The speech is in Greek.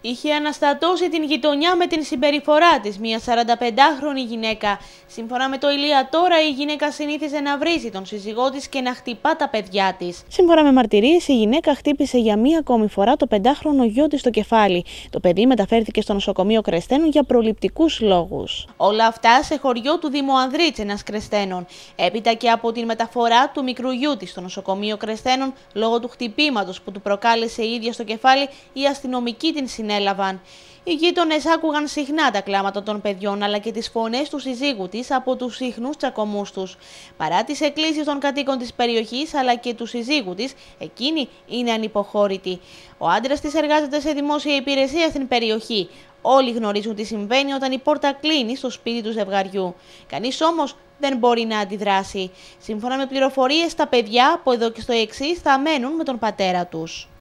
Είχε αναστατώσει την γειτονιά με την συμπεριφορά της μια 45χρονη γυναίκα. Σύμφωνα με το Ηλία τώρα η γυναίκα συνήθιζε να βρίζει τον σύζυγό της και να χτυπά τα παιδιά της. Σύμφωνα με μαρτυρίες η γυναίκα χτύπησε για μία ακόμη φορά το πεντάχρονο χρονο γιο της στο κεφάλι. Το παιδί μεταφέρθηκε στο νοσοκομείο Κρεστένων για προληπτικούς λόγους. Όλα αυτά σε χωριό του Δήμου Ανδρίτσενας Κρεστένων. Έπειτα και από την μεταφορά του μικρού γιού της στο νοσοκομείο Κρεστένων λόγω του χτυπήματος που του προκάλεσε η ίδια στο κεφάλι η αστυνομική την συνέχεια συνέλαβαν. Οι γείτονες άκουγαν συχνά τα κλάματα των παιδιών αλλά και τις φωνές του συζύγου της από τους συχνούς τσακωμούς τους. Παρά τις εκκλήσεις των κατοίκων της περιοχής αλλά και του συζύγου της, εκείνη είναι ανυποχώρητη. Ο άντρας της εργάζεται σε δημόσια υπηρεσία στην περιοχή. Όλοι γνωρίζουν τι συμβαίνει όταν η πόρτα κλείνει στο σπίτι του ζευγαριού. Κανείς όμως δεν μπορεί να αντιδράσει. Σύμφωνα με πληροφορίες, τα παιδιά από εδώ και στο εξής θα μένουν με τον πατέρα τους.